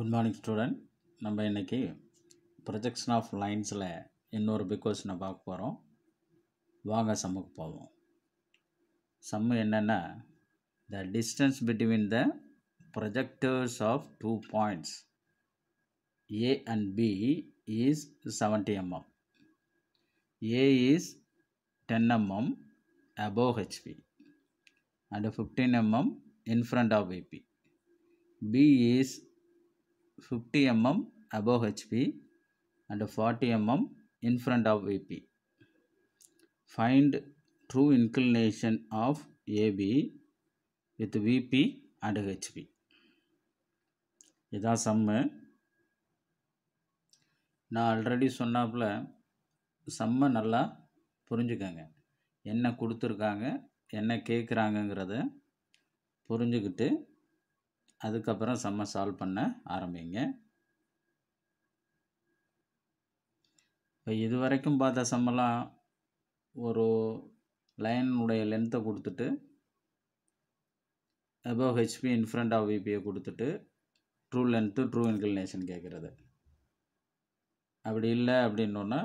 Good morning student. நம்ம இன்னைக்கு projection of linesல இன்னொரு big question பார்க்க போறோம். வாங்க சம்முக்கு போவோம். Sum the distance between the projectors of two points A and B is 70 mm. A is 10 mm above HP and 15 mm in front of AP. B is 50 mm above HP and 40 mm in front of VP. Find true inclination of AB with VP and HP. இதா சம்மு நான் அல்ரடி சொன்னாப்பில சம்ம நல்லா புரிஞ்சுக்கங்க என்ன குடுத்துருக்காங்க என்ன கேக்கிறாங்கங்கிறது புரிஞ்சுக்கிட்டு அதுக்கப்புறம் செம்ம சால்வ் பண்ண ஆரம்பிங்க இப்போ இது வரைக்கும் பார்த்த செம்மெல்லாம் ஒரு லைனுடைய லென்த்தை கொடுத்துட்டு அபவ் ஹெச்பி இன்ஃப்ரண்ட் ஆஃப் விபியை கொடுத்துட்டு ட்ரூ லென்த்து ட்ரூ இன்கிளினேஷன் கேட்குறது அப்படி இல்லை அப்படின்னோன்னா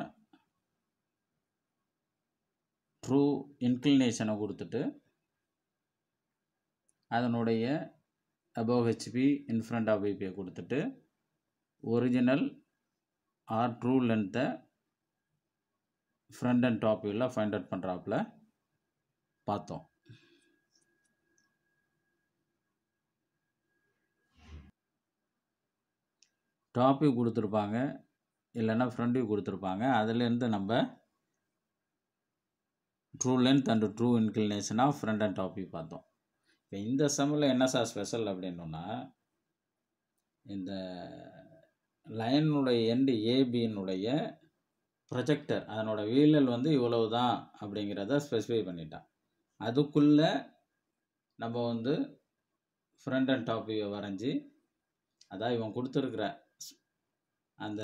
ட்ரூ இன்க்ளினேஷனை கொடுத்துட்டு அதனுடைய above HP in front of ஐபியை கொடுத்துட்டு ஒரிஜினல் ஆர் ட்ரூ லென்த்தை ஃப்ரண்ட் அண்ட் டாப் வியூவில் ஃபைண்ட் அவுட் பண்ணுறாப்புல பார்த்தோம் டாப் வியூ கொடுத்துருப்பாங்க இல்லைன்னா ஃப்ரண்ட் வியூ கொடுத்துருப்பாங்க அதுலேருந்து நம்ம true length true true of front and top view பார்த்தோம் இப்போ இந்த சமையலில் என்ன சார் ஸ்பெஷல் அப்படின்னோன்னா இந்த லைனுடைய எண்டு ஏபியினுடைய ப்ரொஜெக்டர் அதனோட வீழல் வந்து இவ்வளவு தான் அப்படிங்கிறத ஸ்பெசிஃபை பண்ணிட்டான் அதுக்குள்ளே நம்ம வந்து ஃப்ரண்ட் அண்ட் டாப் வரைஞ்சி அதான் இவன் கொடுத்துருக்குற அந்த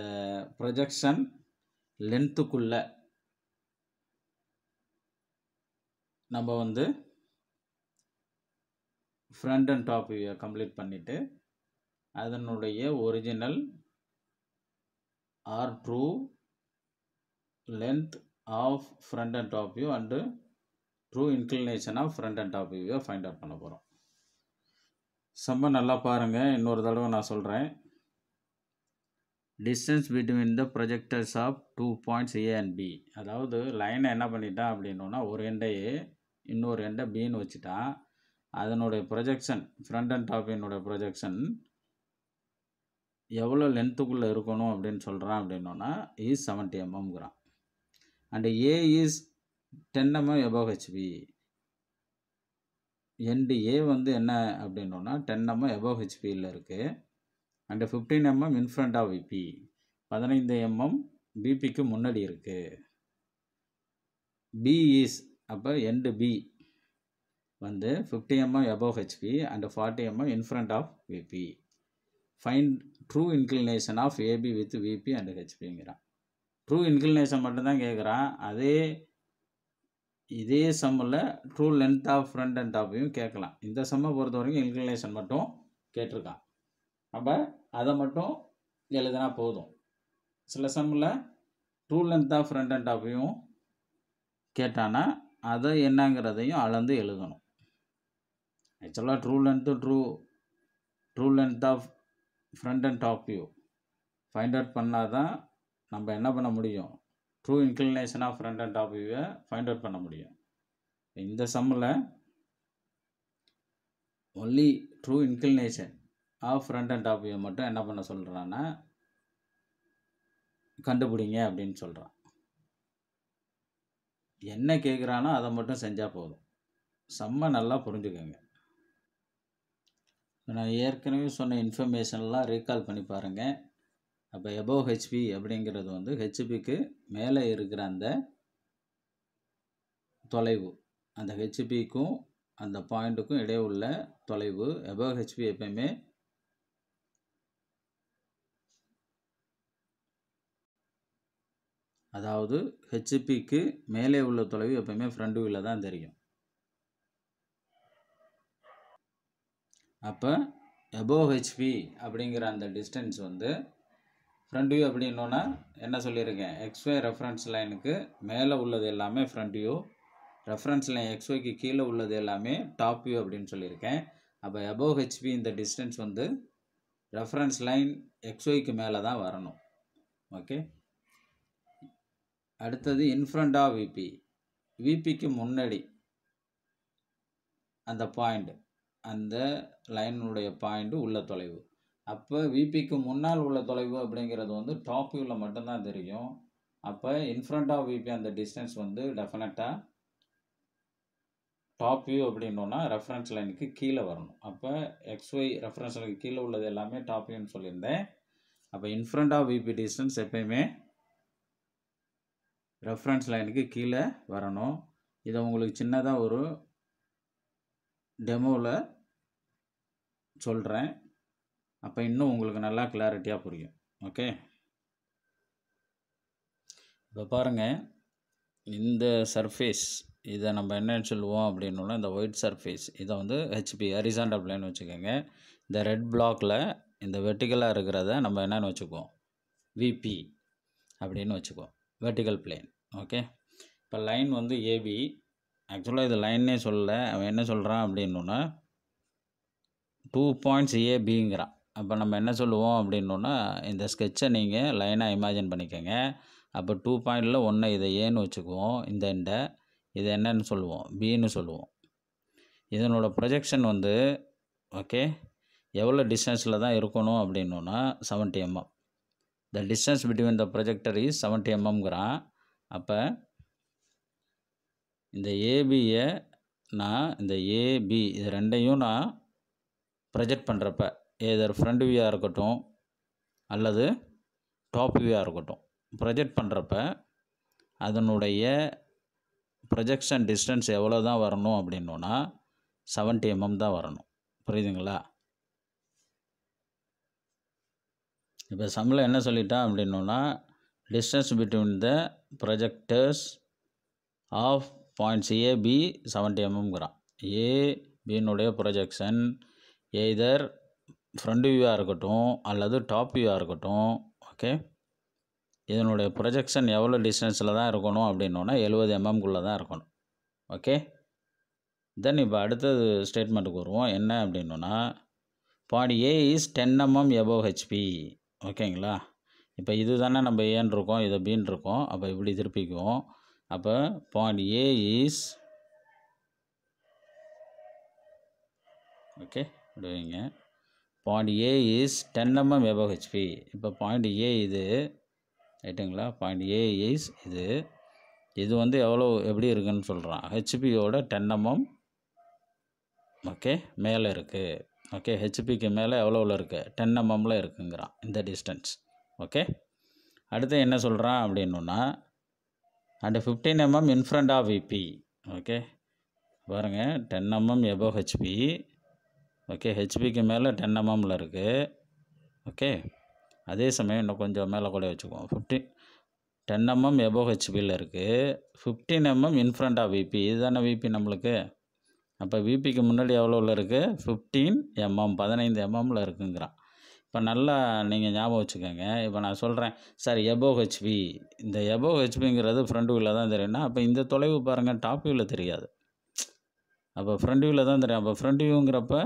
ப்ரொஜெக்ஷன் லென்த்துக்குள்ளே நம்ம வந்து ஃப்ரண்ட் அண்ட் டாப் வியூவை கம்ப்ளீட் பண்ணிவிட்டு அதனுடைய original or true length of front and top view and true inclination of front and top வியூவை ஃபைண்ட் அவுட் பண்ண போகிறோம் ரொம்ப நல்லா பாருங்கள் இன்னொரு தடவை நான் சொல்கிறேன் distance between the projectors of two points A and B அதாவது லைனை என்ன பண்ணிட்டான் அப்படின்னா ஒரு எண்டை ஏ இன்னொரு எண்டை பின்னு வச்சுட்டான் அதனுடைய ப்ரொஜெக்ஷன் ஃப்ரண்ட் அண்ட் டாப் என்னுடைய ப்ரொஜெக்ஷன் எவ்வளோ லென்த்துக்குள்ளே இருக்கணும் அப்படின்னு சொல்கிறான் அப்படின்னோன்னா ஈஸ் செவன்ட்டி எம்எம்ங்கிறான் and A is ten mm above HP end A வந்து என்ன அப்படின்னோன்னா டென் எம்எம் எபோஹெச்பியில் இருக்குது and fifteen mm in front of VP பதினைந்து எம்எம் பிபிக்கு முன்னாடி இருக்குது பி இஸ் அப்போ எண்டு பி வந்து fifty mm above HP and forty mm in front of VP. Find true inclination of AB with VP and ஹெச்பிங்கிறான் true inclination மட்டுதான் கேட்குறான் அதே இதே சம்மில் true length of and top view கேட்கலாம் இந்த சம்மை பொறுத்த வரைக்கும் inclination மட்டும் கேட்டிருக்கான் அப்போ அதை மட்டும் எழுதினா போதும் சில சம்மில் true length of and top view கேட்டானா அதை என்னங்கிறதையும் அளந்து எழுதணும் ஆக்சுவலாக true length true true length of front and top view find out பண்ணால் தான் நம்ம என்ன பண்ண முடியும் true inclination of front and top வியூவை ஃபைண்ட் அவுட் பண்ண முடியும் இந்த சம்மில் only true inclination of front and top view மட்டும் என்ன பண்ண சொல்கிறான்னா கண்டுபிடிங்க அப்படின்னு சொல்கிறான் என்ன கேட்குறானோ அதை மட்டும் செஞ்சால் போதும் செம்ம நல்லா புரிஞ்சுக்கோங்க நான் ஏற்கனவே சொன்ன இன்ஃபர்மேஷன்லாம் ரீகால் பண்ணி பாருங்கள் அப்போ எபோவ் ஹெச்பி அப்படிங்கிறது வந்து ஹெச்பிக்கு மேலே இருக்கிற அந்த தொலைவு அந்த ஹெச்பிக்கும் அந்த பாயிண்ட்டுக்கும் இடையே உள்ள தொலைவு எபோவ் ஹெச்பி எப்பயுமே அதாவது ஹெச்பிக்கு மேலே உள்ள தொலைவு எப்பயுமே ஃப்ரண்ட் வியூவில் தான் தெரியும் அப்போ எபோவ் ஹெச்பி அப்படிங்கிற அந்த டிஸ்டன்ஸ் வந்து ஃப்ரண்ட் வியூ அப்படின்னோன்னா என்ன சொல்லியிருக்கேன் எக்ஸ்ஒய் ரெஃபரன்ஸ் லைனுக்கு மேலே உள்ளது எல்லாமே ஃப்ரண்ட் வியூ ரெஃபரன்ஸ் லைன் எக்ஸ்ஒய்க்கு கீழே உள்ளது எல்லாமே டாப் வியூ அப்படின்னு சொல்லியிருக்கேன் அப்போ எபோவ் ஹெச்பி இந்த டிஸ்டன்ஸ் வந்து ரெஃபரன்ஸ் லைன் எக்ஸ்ஒய்க்கு மேலே தான் வரணும் ஓகே அடுத்தது இன்ஃப்ரண்ட் ஆஃப் விபி விபிக்கு முன்னாடி அந்த பாயிண்ட் அந்த லைனுடைய பாயிண்ட்டு உள்ள தொலைவு அப்போ விபிக்கு முன்னால் உள்ள தொலைவு அப்படிங்கிறது வந்து டாப் வியூவில் மட்டும்தான் தெரியும் அப்போ இன்ஃப்ரண்ட் ஆஃப் விபி அந்த டிஸ்டன்ஸ் வந்து டெஃபினட்டாக டாப் வியூ அப்படின்னோன்னா ரெஃபரன்ஸ் லைனுக்கு கீழே வரணும் அப்போ எக்ஸ்ஒய் ரெஃபரன்ஸ் லைனுக்கு கீழே உள்ளது எல்லாமே டாப் வியூன்னு சொல்லியிருந்தேன் அப்போ இன்ஃப்ரண்ட் ஆஃப் விபி டிஸ்டன்ஸ் எப்பயுமே ரெஃபரன்ஸ் லைனுக்கு கீழே வரணும் இதை உங்களுக்கு சின்னதாக ஒரு டெமோவில் சொல்கிறேன் அப்போ இன்னும் உங்களுக்கு நல்லா கிளாரிட்டியாக புரியும் ஓகே இப்போ பாருங்கள் இந்த சர்ஃபேஸ் இதை நம்ம என்ன சொல்லுவோம் அப்படின்னா இந்த ஒயிட் சர்ஃபேஸ் இதை வந்து ஹெச்பி ஹரிசாண்டல் பிளேன் வச்சுக்கோங்க இந்த ரெட் பிளாக்கில் இந்த வெர்டிகலாக இருக்கிறத நம்ம என்னென்னு வச்சுக்குவோம் விபி அப்படின்னு வச்சுக்குவோம் வெர்டிகல் பிளேன் ஓகே இப்போ லைன் வந்து ஏபி ஆக்சுவலாக இது லைன்னே சொல்லலை அவன் என்ன சொல்கிறான் அப்படின்னோன்னா டூ பாயிண்ட்ஸ் ஏ பிங்கிறான் அப்போ நம்ம என்ன சொல்லுவோம் அப்படின்னோன்னா இந்த ஸ்கெட்சை நீங்கள் லைனாக இமேஜின் பண்ணிக்கோங்க அப்போ டூ பாயிண்டில் ஒன்று இதை ஏன்னு வச்சுக்குவோம் இந்த இந்த இது என்னன்னு சொல்லுவோம் பின்னு சொல்லுவோம் இதனோட ப்ரொஜெக்ஷன் வந்து ஓகே எவ்வளோ டிஸ்டன்ஸில் தான் இருக்கணும் அப்படின்னோன்னா seventy mm the distance between the projector is seventy எம்எம்ங்கிறான் அப்போ இந்த ஏபியை நான் இந்த ஏபி இது ரெண்டையும் நான் ப்ரொஜெக்ட் பண்ணுறப்ப ஏதர் ஃப்ரண்ட் வியூவாக இருக்கட்டும் அல்லது டாப் வியூவாக இருக்கட்டும் ப்ரொஜெக்ட் பண்ணுறப்ப அதனுடைய ப்ரொஜெக்ஷன் டிஸ்டன்ஸ் எவ்வளோ தான் வரணும் அப்படின்னோன்னா செவன்ட்டி எம்எம் தான் வரணும் புரியுதுங்களா இப்போ சம்மில் என்ன சொல்லிட்டான் அப்படின்னோன்னா distance between the projectors of points B seventy எம்எம்ங்கிறான் ஏ பின்னுடைய ப்ரொஜெக்ஷன் எய்தர் ஃப்ரண்ட் வியூவாக இருக்கட்டும் அல்லது டாப் வியூவாக இருக்கட்டும் ஓகே இதனுடைய ப்ரொஜெக்ஷன் எவ்வளோ டிஸ்டன்ஸில் தான் இருக்கணும் அப்படின்னோன்னா எழுபது எம்எம்குள்ளே தான் இருக்கணும் ஓகே தென் இப்போ அடுத்தது ஸ்டேட்மெண்ட்டுக்கு வருவோம் என்ன அப்படின்னா point A is ten mm above HP ஓகேங்களா இப்போ இது தானே நம்ம ஏன் இருக்கோம் இதை பீன் இருக்கோம் அப்போ இப்படி திருப்பிக்குவோம் அப்போ பாயிண்ட் ஏ இஸ் ஓகே விடுவீங்க point A is ten mm above HP HP இப்போ பாயிண்ட் ஏ இது ரைட்டுங்களா பாயிண்ட் ஏ இஸ் இது இது வந்து எவ்வளோ எப்படி இருக்குன்னு சொல்கிறான் ஹெச்பியோட டென் எம்எம் ஓகே மேலே இருக்குது ஓகே ஹெச்பிக்கு மேலே எவ்வளோவில் இருக்குது டென் எம்எம்மில் இருக்குங்கிறான் இந்த டிஸ்டன்ஸ் ஓகே அடுத்து என்ன சொல்கிறான் அப்படின்னா and fifteen mm in front of VP okay பாருங்கள் ten mm above HP okay ஹெச்பிக்கு மேலே டென் எம்எம்மில் இருக்குது ஓகே அதே சமயம் இன்னும் கொஞ்சம் மேலே கூட வச்சுக்குவோம் ஃபிஃப்டீன் டென் எம்எம் எபோ ஹெச்பியில் இருக்குது fifteen mm in front of VP இதுதானே விபி நம்மளுக்கு அப்போ விபிக்கு முன்னாடி எவ்வளோவில் இருக்குது ஃபிஃப்டீன் எம்எம் பதினைந்து எம்எம்மில் இருக்குங்கிறான் இப்போ நல்லா நீங்கள் ஞாபகம் வச்சுக்கோங்க இப்போ நான் சொல்கிறேன் சார் எபோ ஹெச்பி இந்த எபோ ஹெச்பிங்கிறது ஃப்ரண்ட் வியூவில் தான் தெரியும்னா அப்போ இந்த தொலைவு பாருங்கள் டாப் வியூவில் தெரியாது அப்போ ஃப்ரண்ட் வியூவில் தான் தெரியும் அப்போ ஃப்ரண்ட் வியூங்கிறப்ப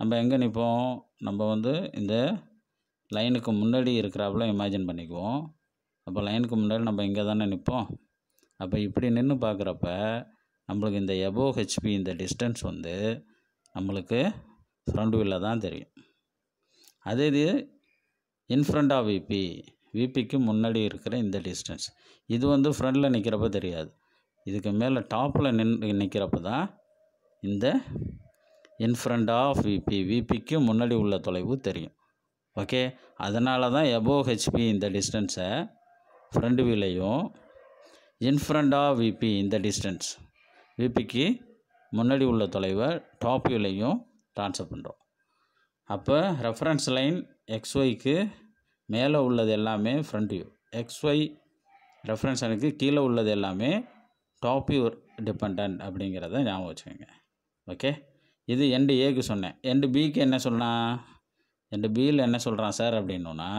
நம்ம எங்கே நிற்போம் நம்ம வந்து இந்த லைனுக்கு முன்னாடி இருக்கிறாப்புல இமேஜின் பண்ணிக்குவோம் அப்போ லைனுக்கு முன்னாடி நம்ம இங்கே தானே நிற்போம் அப்போ இப்படி நின்று பார்க்குறப்ப நம்மளுக்கு இந்த எபோ ஹெச்பி இந்த டிஸ்டன்ஸ் வந்து நம்மளுக்கு ஃப்ரண்ட் வியூவில் தான் தெரியும் அதே இது இன்ஃப்ரண்ட் ஆஃப் விபி விபிக்கு முன்னாடி இருக்கிற இந்த டிஸ்டன்ஸ் இது வந்து ஃப்ரண்டில் நிற்கிறப்ப தெரியாது இதுக்கு மேலே டாப்பில் நின் நிற்கிறப்ப தான் இந்த இன்ஃப்ரண்ட் ஆஃப் விபி விபிக்கு முன்னாடி உள்ள தொலைவு தெரியும் ஓகே அதனால தான் எபோ ஹெச்பி இந்த டிஸ்டன்ஸை ஃப்ரண்ட் வீலையும் இன்ஃப்ரண்ட் ஆஃப் விபி இந்த டிஸ்டன்ஸ் விபிக்கு முன்னாடி உள்ள தொலைவை டாப் வீலையும் ட்ரான்ஸ்ஃபர் பண்ணுறோம் அப்போ ரெஃபரன்ஸ் லைன் எக்ஸ்ஒய்க்கு மேலே உள்ளது எல்லாமே ஃப்ரண்ட் வியூ எக்ஸ்ஒய் ரெஃபரன்ஸ் எனக்கு கீழே உள்ளது எல்லாமே டாப் வியூ டிபெண்ட் அப்படிங்கிறத ஞாபகம் வச்சுக்கோங்க ஓகே இது எண்டு ஏக்கு சொன்னேன் எண்டு பிக்கு என்ன சொன்னால் எண்டு பியில் என்ன சொல்கிறான் சார் அப்படின்னா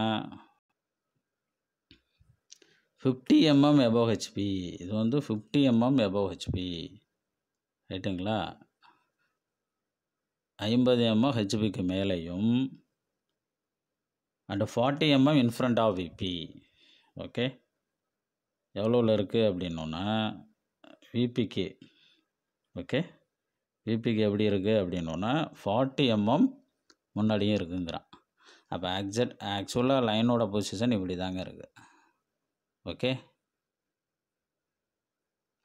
ஃபிஃப்டி எம்எம் எபோஹெச்பி இது வந்து ஃபிஃப்டி எம்எம் எபோஹெச்பி ரைட்டுங்களா ஐம்பது எம்எம் ஹெச்பிக்கு மேலேயும் and forty mm in front of VP okay எவ்வளோவில் இருக்குது அப்படின்னோன்னா விபிக்கு ஓகே விபிக்கு எப்படி இருக்குது அப்படின்னோன்னா ஃபார்ட்டி எம்எம் முன்னாடியும் இருக்குங்கிறான் அப்போ ஆக்சட் ஆக்சுவலாக லைனோட பொசிஷன் இப்படி தாங்க இருக்குது ஓகே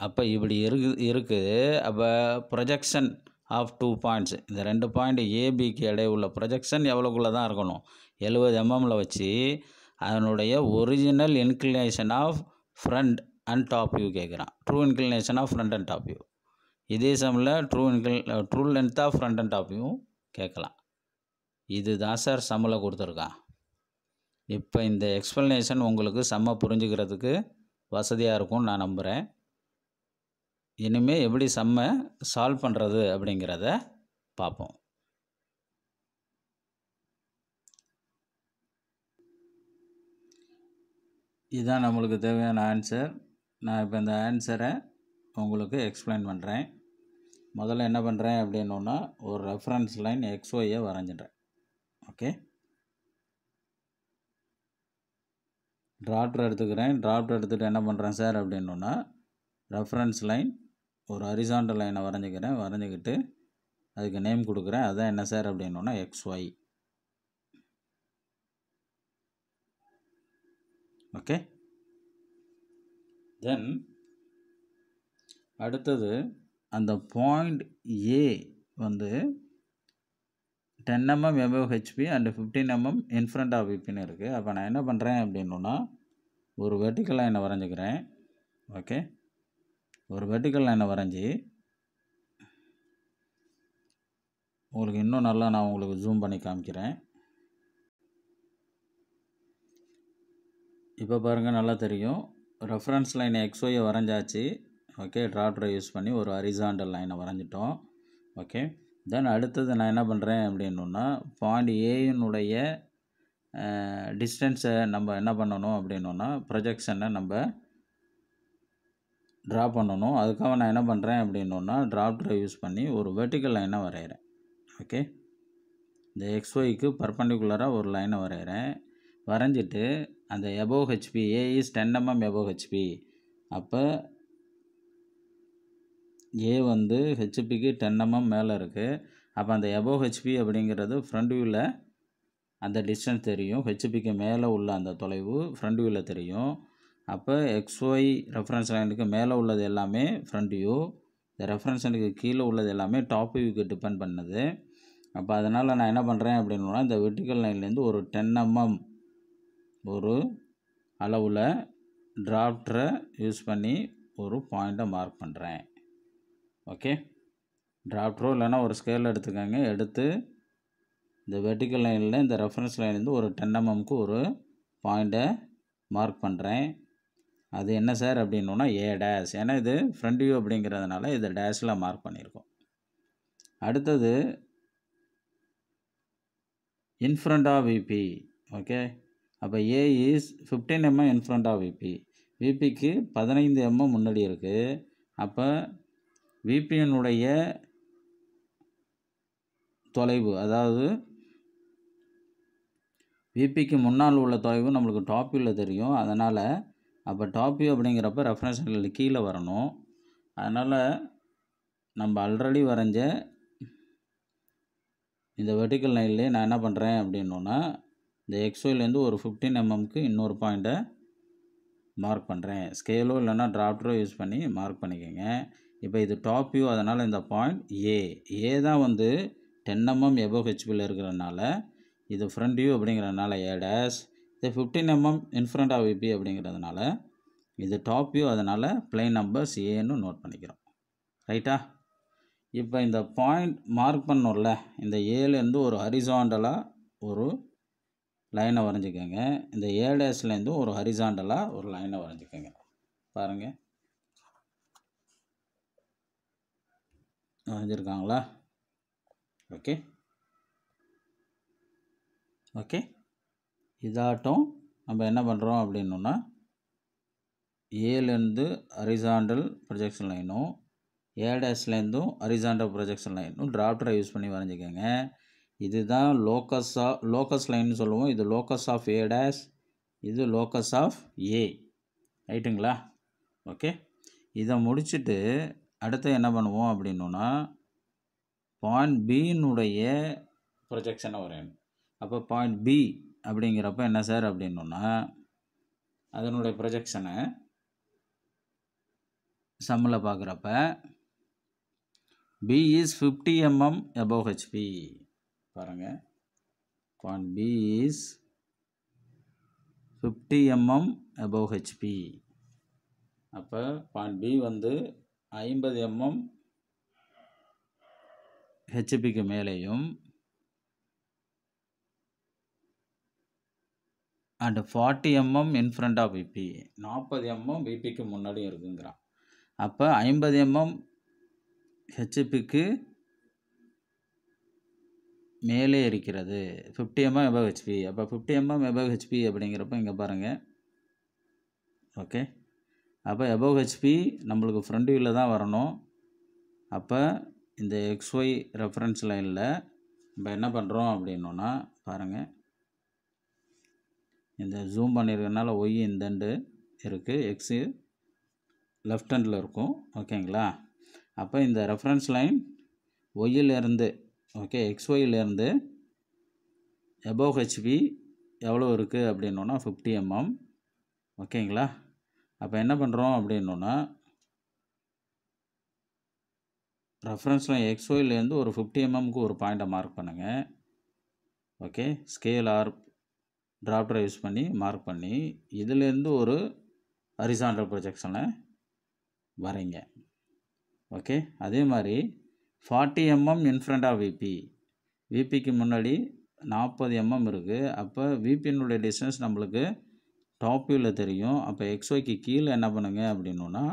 அப்போ இப்படி இருக்கு இருக்குது அப்போ ப்ரொஜெக்ஷன் ஆஃப் டூ பாயிண்ட்ஸ் இந்த ரெண்டு பாயிண்ட் ஏபிக்கு இடையுள்ள ப்ரொஜெக்ஷன் எவ்வளோக்குள்ளே தான் இருக்கணும் எழுபது எம்எம்மில் வச்சு அதனுடைய original inclination of front and top view கேட்குறான் true inclination of front and top view இதே சமில் ட்ரூ இன்க்ளின் true length of front and top view கேட்கலாம் இது தான் சார் சம்மில் கொடுத்துருக்கான் இப்போ இந்த எக்ஸ்ப்ளனேஷன் உங்களுக்கு செம்ம புரிஞ்சுக்கிறதுக்கு வசதியாக இருக்கும்னு நான் நம்புகிறேன் இனிமேல் எப்படி செம்மை சால்வ் பண்ணுறது அப்படிங்கிறத பார்ப்போம் இதுதான் நம்மளுக்கு தேவையான ஆன்சர் நான் இப்போ இந்த ஆன்சரை உங்களுக்கு எக்ஸ்பிளைன் பண்ணுறேன் முதல்ல என்ன பண்ணுறேன் அப்படின்னா ஒரு ரெஃபரன்ஸ் லைன் எக்ஸ்ஒயை வரைஞ்சிடுறேன் ஓகே ட்ராப்டர் எடுத்துக்கிறேன் ட்ராப்டர் எடுத்துகிட்டு என்ன பண்ணுறேன் சார் அப்படின்னா ரெஃபரன்ஸ் லைன் ஒரு ஹரிசாண்டல் லைனை வரைஞ்சிக்கிறேன் வரைஞ்சிக்கிட்டு அதுக்கு நேம் கொடுக்குறேன் அதுதான் என்ன சார் அப்படின்னோன்னா எக்ஸ் ஒய் ஓகே தென் அடுத்தது அந்த பாயிண்ட் ஏ வந்து ten mm above HP and fifteen mm in front of விபின்னு இருக்குது அப்போ நான் என்ன பண்ணுறேன் அப்படின்னா ஒரு வெர்டிக்கல் லைனை வரைஞ்சிக்கிறேன் ஓகே ஒரு வெர்டிக்கல் லைனை வரைஞ்சி உங்களுக்கு இன்னும் நல்லா நான் உங்களுக்கு ஜூம் பண்ணி காமிக்கிறேன் இப்போ பாருங்கள் நல்லா தெரியும் ரெஃபரன்ஸ் லைனை எக்ஸ்ஒயை வரைஞ்சாச்சு ஓகே ட்ராட்ரை யூஸ் பண்ணி ஒரு அரிசாண்டல் லைனை வரைஞ்சிட்டோம் ஓகே தென் அடுத்தது நான் என்ன பண்ணுறேன் அப்படின்னோன்னா பாயிண்ட் ஏயினுடைய டிஸ்டன்ஸை நம்ம என்ன பண்ணணும் அப்படின்னோன்னா ப்ரொஜெக்ஷனை நம்ம ட்ரா பண்ணணும் அதுக்காக நான் என்ன பண்ணுறேன் அப்படின்னா ட்ராப் ட்ரை யூஸ் பண்ணி ஒரு வெர்டிக்கல் லைனை வரைகிறேன் ஓகே இந்த எக்ஸ்ஒய்க்கு பர்பண்டிகுலராக ஒரு லைனை வரைகிறேன் வரைஞ்சிட்டு அந்த above HP A is ten mm above HP அப்போ ஏ வந்து ஹெச்பிக்கு டென் எம்எம் மேலே இருக்குது அப்போ அந்த எபோ ஹெச்பி அப்படிங்கிறது ஃப்ரண்ட் வியூவில் அந்த டிஸ்டன்ஸ் தெரியும் ஹெச்பிக்கு மேலே உள்ள அந்த தொலைவு ஃப்ரண்ட் வியூவில் தெரியும் அப்போ எக்ஸ்ஒய் ரெஃபரன்ஸ் லைனுக்கு மேலே உள்ளது எல்லாமே ஃப்ரண்ட் வியூ இந்த ரெஃபரன்ஸ் லைனுக்கு கீழே உள்ளது எல்லாமே டாப் வியூக்கு டிபெண்ட் பண்ணது அப்போ அதனால் நான் என்ன பண்ணுறேன் அப்படின்னா இந்த வெர்டிக்கல் லைன்லேருந்து ஒரு டென் எம்எம் ஒரு அளவில் டிராஃப்டரை யூஸ் பண்ணி ஒரு பாயிண்ட்டை மார்க் பண்ணுறேன் ஓகே டிராஃப்டரோ இல்லைனா ஒரு ஸ்கேல் எடுத்துக்கோங்க எடுத்து இந்த வெர்டிக்கல் லைனில் இந்த ரெஃபரன்ஸ் லைன்லேருந்து ஒரு டென் எம்எம்க்கு ஒரு பாயிண்ட்டை மார்க் பண்ணுறேன் அது என்ன சார் அப்படின்னோன்னா ஏ டேஸ் ஏன்னா இது ஃப்ரண்ட் வியூ அப்படிங்கிறதுனால இதை டேஷில் மார்க் பண்ணியிருக்கோம் அடுத்தது இன்ஃப்ரண்ட் ஆஃப் விபி ஓகே அப்போ A is fifteen mm in front of VP விபிக்கு பதினைந்து எம்எம் முன்னாடி இருக்குது அப்போ விபியினுடைய தொலைவு அதாவது விபிக்கு முன்னால் உள்ள தொலைவு நம்மளுக்கு டாப் தெரியும் அதனால் அப்போ டாப் வியூ அப்படிங்கிறப்ப ரெஃபரன்ஸ் கீழே வரணும் அதனால் நம்ம ஆல்ரெடி வரைஞ்ச இந்த வெர்டிக்கல் லைன்லேயே நான் என்ன பண்ணுறேன் அப்படின்னோன்னா இந்த எக்ஸ்ஒயிலேருந்து ஒரு ஃபிஃப்டீன் எம்எம்க்கு mm இன்னொரு பாயிண்ட்டை மார்க் பண்ணுறேன் ஸ்கேலோ இல்லைனா டிராஃப்டரோ யூஸ் பண்ணி மார்க் பண்ணிக்கோங்க இப்போ இது டாப் வியூ அதனால் இந்த பாயிண்ட் ஏ ஏ தான் வந்து டென் எம்எம் mm எபோ ஹெச்பியில் இருக்கிறனால இது ஃப்ரண்ட் வியூ அப்படிங்கிறனால ஏ டேஷ் இது fifteen mm in front of VP அப்படிங்கிறதுனால இது டாப் வியூ அதனால் பிளைன் நம்பர்ஸ் ஏன்னு நோட் பண்ணிக்கிறோம் ரைட்டா இப்போ இந்த பாயிண்ட் மார்க் பண்ணோம்ல இந்த ஏலேருந்து ஒரு ஹரிசாண்டலாக ஒரு லைனை வரைஞ்சிக்கோங்க இந்த ஏ டேஸ்லேருந்து ஒரு ஹரிசாண்டலாக ஒரு லைனை வரைஞ்சிக்கோங்க பாருங்கள் வரைஞ்சிருக்காங்களா ஓகே ஓகே இதாட்டம் நம்ம என்ன பண்ணுறோம் அப்படின்னோன்னா ஏலேருந்து அரிசாண்டல் ப்ரொஜெக்ஷன் லைனும் ஏ டேஷ்லேருந்தும் ப்ரொஜெக்ஷன் லைனும் டிராப்டரை யூஸ் பண்ணி வரைஞ்சிக்கோங்க இதுதான் லோக்கஸ் ஆஃப் லோக்கஸ் லைன்னு சொல்லுவோம் இது லோக்கஸ் ஆஃப் ஏ இது லோக்கஸ் ஆஃப் ஏ ரைட்டுங்களா ஓகே இதை முடிச்சுட்டு அடுத்து என்ன பண்ணுவோம் அப்படின்னோன்னா பாயிண்ட் பின்னுடைய ப்ரொஜெக்ஷனை வரையணும் அப்போ பாயிண்ட் பி அப்படிங்கிறப்ப என்ன சார் அப்படின்னோன்னா அதனுடைய ப்ரொஜெக்ஷனை சம்மில் பார்க்குறப்ப B is fifty mm above HP பாருங்கள் point B is fifty mm above HP அப்போ பாயிண்ட் பி வந்து ஐம்பது எம்எம் ஹெச்பிக்கு மேலேயும் and forty mm in front of VP நாற்பது எம்எம் பிபிக்கு முன்னாடி இருக்குங்கிறான் அப்போ ஐம்பது எம்எம் ஹெச்பிக்கு மேலே இருக்கிறது ஃபிஃப்டி எம்எம் எபவ் ஹெச்பி அப்போ ஃபிஃப்டி எம்எம் எபவ் ஹெச்பி அப்படிங்கிறப்ப இங்கே பாருங்கள் ஓகே அப்போ எபவ் ஹெச்பி நம்மளுக்கு ஃப்ரண்ட் வியூவில் தான் வரணும் அப்போ இந்த ஒய் ரெஃபரன்ஸ் லைனில் நம்ம என்ன பண்ணுறோம் அப்படின்னோன்னா பாருங்கள் இந்த ஜூம் பண்ணியிருக்கனால ஒய் இந்தண்டு இருக்குது எக்ஸு லெஃப்ட் ஹேண்டில் இருக்கும் ஓகேங்களா அப்போ இந்த ரெஃபரன்ஸ் லைன் ஒய்யிலேருந்து ஓகே ஒய்யிலேருந்து எபோ ஹெச்பி எவ்வளோ இருக்குது அப்படின்னோன்னா ஃபிஃப்டி எம்எம் ஓகேங்களா அப்போ என்ன பண்ணுறோம் அப்படின்னோன்னா ரெஃபரன்ஸ் லைன் ஒய்லேருந்து ஒரு ஃபிஃப்டி எம்எம்க்கு ஒரு பாயிண்ட்டை மார்க் பண்ணுங்கள் ஓகே ஸ்கேல் ஆர் ட்ராப்டரை யூஸ் பண்ணி மார்க் பண்ணி இதிலேருந்து ஒரு ஹரிசாண்டல் ப்ரொஜெக்ஷனை வரைங்க ஓகே அதே மாதிரி forty mm in front of VP விபிக்கு முன்னாடி நாற்பது எம்எம் இருக்குது அப்போ விபியினுடைய டிஸ்டன்ஸ் நம்மளுக்கு டாப் வியூவில் தெரியும் அப்போ எக்ஸ்ஒய்க்கு கீழே என்ன பண்ணுங்க அப்படின்னா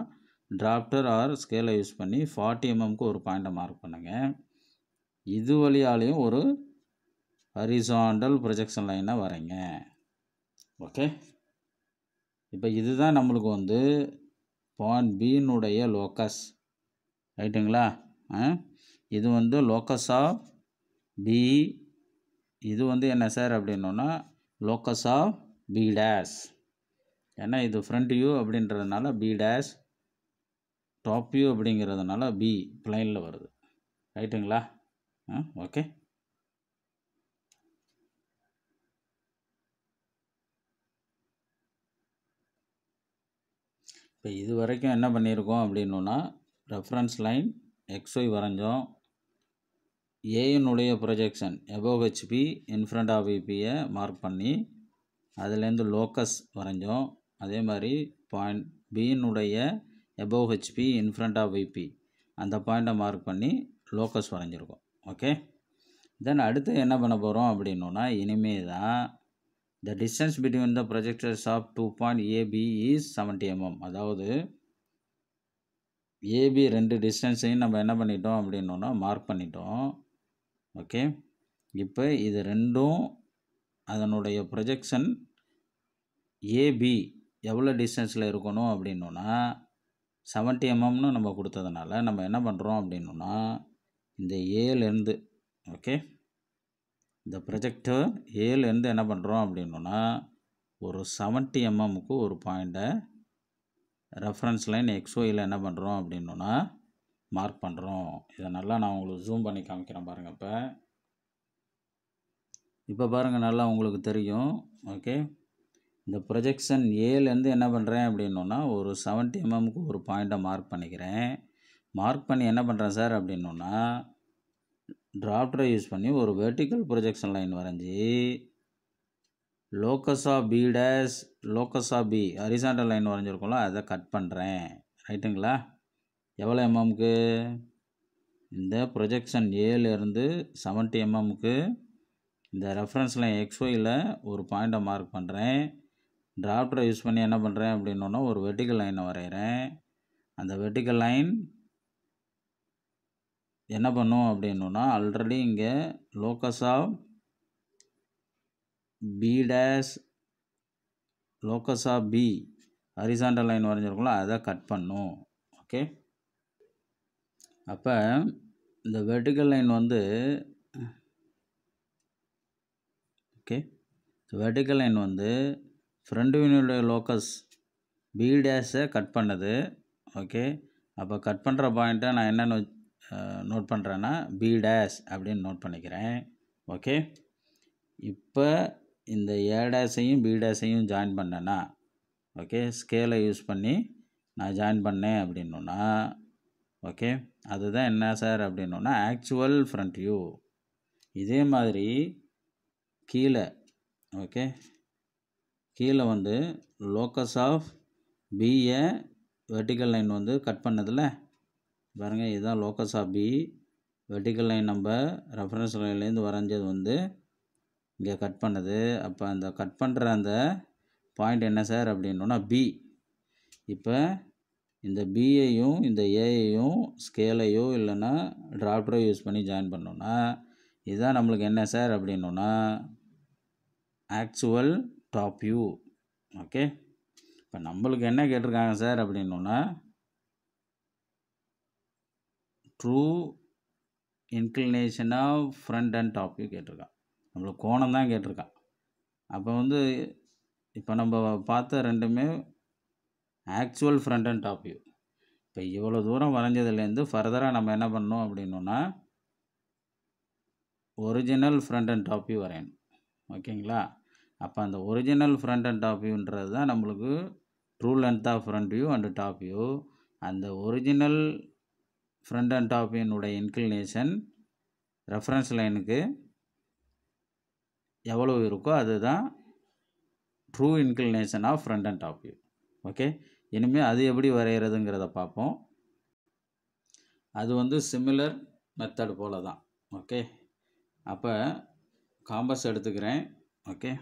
டிராப்டர் ஆர் ஸ்கேலை யூஸ் பண்ணி ஃபார்ட்டி எம்எம்க்கு ஒரு பாயிண்ட்டை மார்க் பண்ணுங்கள் இது வழியாலையும் ஒரு ஹரிசாண்டல் ப்ரொஜெக்ஷன் லைனை வரைங்க ஓகே இப்போ இதுதான் நம்மளுக்கு வந்து பாயிண்ட் பீனுடைய லோக்கஸ் ரைட்டுங்களா இது வந்து லோக்கஸ் ஆஃப் பி இது வந்து என்ன சார் அப்படின்னோன்னா லோக்கஸ் ஆஃப் பி டேஷ் ஏன்னா இது ஃப்ரண்ட் வியூ அப்படின்றதுனால பி டேஷ் டாப் வியூ அப்படிங்கிறதுனால பி பிளைனில் வருது ரைட்டுங்களா ஓகே இப்போ இது வரைக்கும் என்ன பண்ணியிருக்கோம் அப்படின்னோன்னா ரெஃபரன்ஸ் லைன் எக்ஸ்ஒய் வரைஞ்சோம் ஏயினுடைய projection above HP in front of விபியை மார்க் பண்ணி அதுலேருந்து லோக்கஸ் வரைஞ்சோம் அதே மாதிரி பாயிண்ட் பியினுடைய above HP in front of VP அந்த பாயிண்ட்டை மார்க் பண்ணி லோக்கஸ் வரைஞ்சிருக்கோம் ஓகே தென் அடுத்து என்ன பண்ண போகிறோம் அப்படின்னோன்னா இனிமே தான் the distance between the projectors of two point AB is 70 mm அதாவது ஏபி ரெண்டு டிஸ்டன்ஸையும் நம்ம என்ன பண்ணிட்டோம் அப்படின்னோன்னா மார்க் பண்ணிட்டோம் ஓகே இப்போ இது ரெண்டும் அதனுடைய ப்ரொஜெக்ஷன் ஏபி எவ்வளோ டிஸ்டன்ஸில் இருக்கணும் அப்படின்னோன்னா செவன்ட்டி எம்எம்னு நம்ம கொடுத்ததுனால நம்ம என்ன பண்ணுறோம் அப்படின்னோன்னா இந்த ஏலேருந்து ஓகே இந்த ப்ரொஜெக்டர் ஏலேருந்து என்ன பண்ணுறோம் அப்படின்னோன்னா ஒரு செவன்ட்டி எம்எம்முக்கு ஒரு பாயிண்ட்டை ரெஃபரன்ஸ் லைன் எக்ஸ்ஓயில் என்ன பண்ணுறோம் அப்படின்னோன்னா மார்க் பண்ணுறோம் இதை நல்லா நான் உங்களுக்கு ஜூம் பண்ணி காமிக்கிறேன் பாருங்கள் இப்போ இப்போ பாருங்கள் நல்லா உங்களுக்கு தெரியும் ஓகே இந்த ப்ரொஜெக்ஷன் ஏலேருந்து என்ன பண்ணுறேன் அப்படின்னா ஒரு செவன்ட்டி எம்எம்க்கு ஒரு பாயிண்ட்டை மார்க் பண்ணிக்கிறேன் மார்க் பண்ணி என்ன பண்ணுறேன் சார் அப்படின்னா டிராஃப்டரை யூஸ் பண்ணி ஒரு வெர்டிக்கல் ப்ரொஜெக்ஷன் லைன் வரைஞ்சி லோக்கஸா பி டேஸ் லோக்கஸா பி ஹரிசாண்டல் லைன் வரைஞ்சிருக்கோம்ல அதை கட் பண்ணுறேன் ரைட்டுங்களா எவ்வளோ எம்எம்க்கு இந்த ப்ரொஜெக்ஷன் ஏலேருந்து செவன்ட்டி எம்எம்க்கு இந்த ரெஃபரன்ஸ் லைன் எக்ஸ்ஒயில் ஒரு பாயிண்ட்டை மார்க் பண்ணுறேன் டிராஃப்டரை யூஸ் பண்ணி என்ன பண்ணுறேன் அப்படின்னோன்னா ஒரு வெர்டிக்கல் லைனை வரைகிறேன் அந்த வெர்டிக்கல் லைன் என்ன பண்ணும் அப்படின்னா ஆல்ரெடி இங்கே locus of B dash locus of B horizontal line வரைஞ்சிருக்கும்ல அதை கட் பண்ணும் ஓகே அப்போ இந்த வெர்டிக்கல் லைன் வந்து ஓகே வெர்டிக்கல் லைன் வந்து ஃப்ரண்ட் வியூனுடைய லோக்கஸ் பி டேஷை கட் பண்ணுது ஓகே அப்போ கட் பண்ணுற பாயிண்ட்டை நான் என்னென்னு நோட் பண்ணுறேன்னா பி டேஸ் அப்படின்னு நோட் பண்ணிக்கிறேன் ஓகே இப்போ இந்த ஏ டேஸையும் பி டேஸையும் ஜாயின் பண்ணேன்னா ஓகே ஸ்கேலை யூஸ் பண்ணி நான் ஜாயின் பண்ணேன் அப்படின்னா ஓகே அதுதான் என்ன சார் அப்படின்னா ஆக்சுவல் ஃப்ரண்ட் வியூ இதே மாதிரி கீழே ஓகே கீழே வந்து locus of BA vertical line வந்து கட் பண்ணதில்லை பாருங்கள் இதுதான் locus of B vertical line நம்ம ரெஃபரன்ஸ் லைன்லேருந்து வரைஞ்சது வந்து இங்கே கட் பண்ணுது அப்போ அந்த கட் பண்ணுற அந்த பாயிண்ட் என்ன சார் அப்படின்னோன்னா பி இப்போ இந்த பிஐயும் இந்த ஏயையும் ஸ்கேலையோ இல்லைன்னா ட்ராப்டரோ யூஸ் பண்ணி ஜாயின் பண்ணோன்னா இதுதான் நம்மளுக்கு என்ன சார் அப்படின்னோன்னா ஆக்சுவல் டாப் வியூ ஓகே இப்போ நம்மளுக்கு என்ன கேட்டிருக்காங்க சார் அப்படின்னோன்னா true inclination of front and டாப்பையும் கேட்டிருக்கான் நம்மளுக்கு கோணம் தான் கேட்டிருக்கான் அப்போ வந்து இப்போ நம்ம பார்த்த ரெண்டுமே actual front and top view இப்போ இவ்வளோ தூரம் வரைஞ்சதுலேருந்து ஃபர்தராக நம்ம என்ன பண்ணோம் அப்படின்னோன்னா original front and top view வரையணும் ஓகேங்களா அப்போ அந்த ஒரிஜினல் ஃப்ரண்ட் அண்ட் டாப் வியூன்றது தான் நம்மளுக்கு true length of front view and top view அந்த ஒரிஜினல் ஃப்ரண்ட் அண்ட் டாப் என்னோட இன்க்ளினேஷன் ரெஃபரன்ஸ் லைனுக்கு எவ்வளோ இருக்கோ அதுதான் true inclination of front and top view okay இனிமேல் அது எப்படி வரைகிறதுங்கிறத பார்ப்போம் அது வந்து சிமிலர் மெத்தடு போல தான் ஓகே அப்போ காம்பஸ் எடுத்துக்கிறேன் ஓகே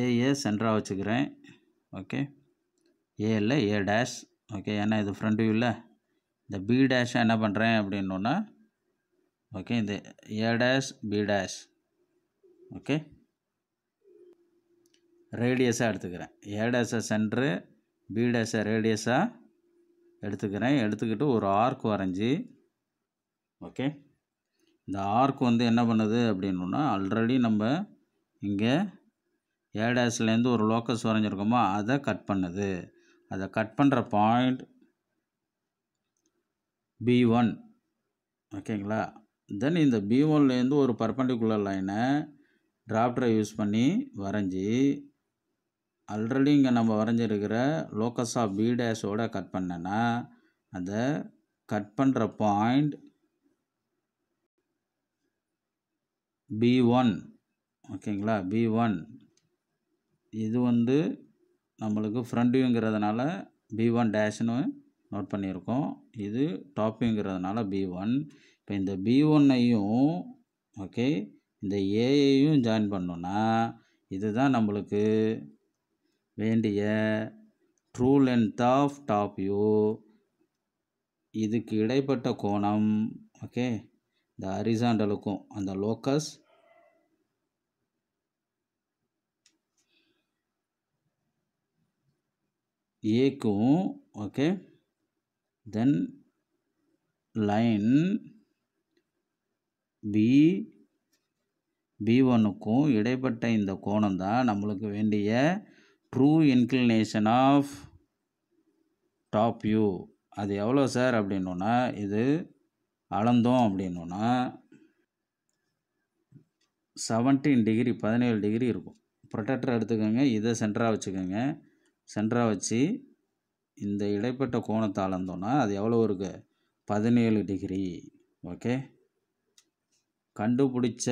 ஏஏ சென்டராக வச்சுக்கிறேன் ஓகே ஏ இல்லை ஏ டேஷ் ஓகே ஏன்னா இது ஃப்ரண்ட் இல்லை இந்த பி டேஷை என்ன பண்ணுறேன் அப்படின்னோன்னா ஓகே இந்த A dash B dash okay ரேடியஸாக எடுத்துக்கிறேன் ஏ டேஷை சென்ட்ரு பி டேஷை ரேடியஸாக எடுத்துக்கிறேன் எடுத்துக்கிட்டு ஒரு ஆர்க் வரைஞ்சி ஓகே இந்த ஆர்க் வந்து என்ன பண்ணுது அப்படின்னா ஆல்ரெடி நம்ம இங்கே ஏ டேஸ்லேருந்து ஒரு லோக்கஸ் வரைஞ்சிருக்கோமோ அதை கட் பண்ணுது அதை கட் பண்ணுற பாயிண்ட் பி ஒன் ஓகேங்களா தென் இந்த பி ஒன்லேருந்து ஒரு பர்பண்டிகுலர் லைனை டிராப்டரை யூஸ் பண்ணி வரைஞ்சி ஆல்ரெடி இங்கே நம்ம வரைஞ்சிருக்கிற லோக்கஸ் ஆஃப் பி டேஷோட கட் பண்ணேன்னா அதை கட் பண்ணுற பாயிண்ட் பி ஒன் ஓகேங்களா பி ஒன் இது வந்து நம்மளுக்கு ஃப்ரண்ட் வியூங்கிறதுனால பி ஒன் டேஷ்னு நோட் பண்ணியிருக்கோம் இது டாப்புங்கிறதுனால பி ஒன் இப்போ இந்த பி ஒன்னையும் ஓகே இந்த ஏஐயும் ஜாயின் பண்ணோன்னா இதுதான் நம்மளுக்கு வேண்டிய true length of top view இதுக்கு இடைப்பட்ட கோணம் ஓகே இந்த அரிசாண்டலுக்கும் அந்த லோக்கஸ் ஏக்கும் okay then line B B ஒன்னுக்கும் இடைப்பட்ட இந்த கோணம் தான் நம்மளுக்கு வேண்டிய true inclination of top view அது எவ்வளோ சார் அப்படின்னோன்னா இது அளந்தோம் அப்படின்னோன்னா செவன்டீன் டிகிரி பதினேழு டிகிரி இருக்கும் ப்ரொடக்டர் எடுத்துக்கோங்க இதை சென்டராக வச்சுக்கோங்க சென்டராக வச்சு இந்த இடைப்பட்ட கோணத்தை அளந்தோன்னா அது எவ்வளோ இருக்கு பதினேழு டிகிரி ஓகே கண்டுபிடிச்ச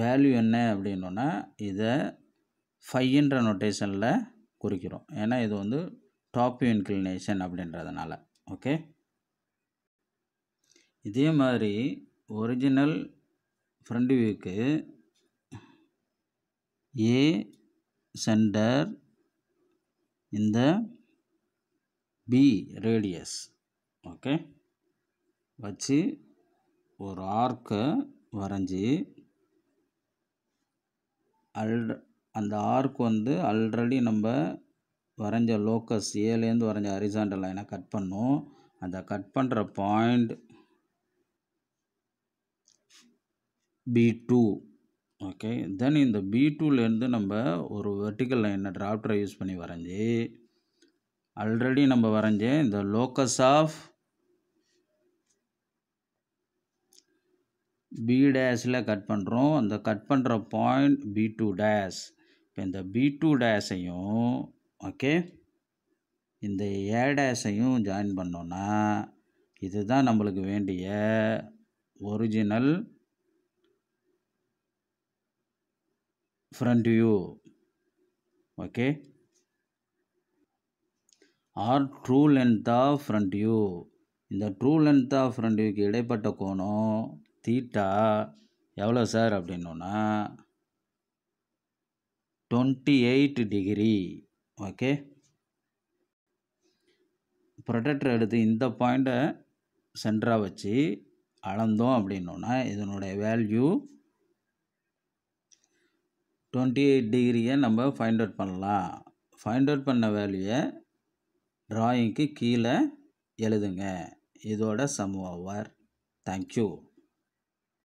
வேல்யூ என்ன அப்படின்னோன்னா இதை ஃபைன்ற நொட்டேஷனில் குறிக்கிறோம் ஏன்னா இது வந்து டாப் இன்க்ளினேஷன் அப்படின்றதுனால ஓகே இதே மாதிரி ஒரிஜினல் ஃப்ரண்ட் வியூக்கு A center in the B radius okay வச்சு ஒரு ஆர்க்கை வரைஞ்சி அல் அந்த ஆர்க் வந்து ஆல்ரெடி நம்ம வரைஞ்ச லோக்கஸ் ஏலேருந்து வரைஞ்ச அரிசாண்டல் லைனை கட் பண்ணும் அதை கட் பண்ணுற point B two okay then இந்த பி டூலேருந்து நம்ம ஒரு வெர்டிக்கல் லைனை டிராஃப்டரை யூஸ் பண்ணி வரைஞ்சி ஆல்ரெடி நம்ம வரைஞ்சேன் இந்த லோக்கஸ் ஆஃப் பி டேஷில் கட் பண்ணுறோம் அந்த கட் பண்ணுற பாயிண்ட் பி டூ டேஷ் இப்போ இந்த பி டூ டேஷையும் ஓகே இந்த ஏ டேஷையும் ஜாயின் பண்ணோன்னா இதுதான் நம்மளுக்கு வேண்டிய original front view okay or true length of front view இந்த ட்ரூ லென்த் ஆஃப் ஃப்ரண்ட் வியூக்கு இடைப்பட்ட கோணம் தீட்டா எவ்வளோ சார் அப்படின்னோன்னா twenty eight degree okay protractor எடுத்து இந்த பாயிண்ட்டை சென்டராக வச்சு அளந்தோம் அப்படின்னோன்னா இதனுடைய வேல்யூ டுவெண்ட்டி எயிட் டிகிரியை நம்ம ஃபைண்ட் அவுட் பண்ணலாம் ஃபைண்ட் அவுட் பண்ண வேல்யூவை ட்ராயிங்க்கு கீழே எழுதுங்க இதோட சம் ஓவர் தேங்க்யூ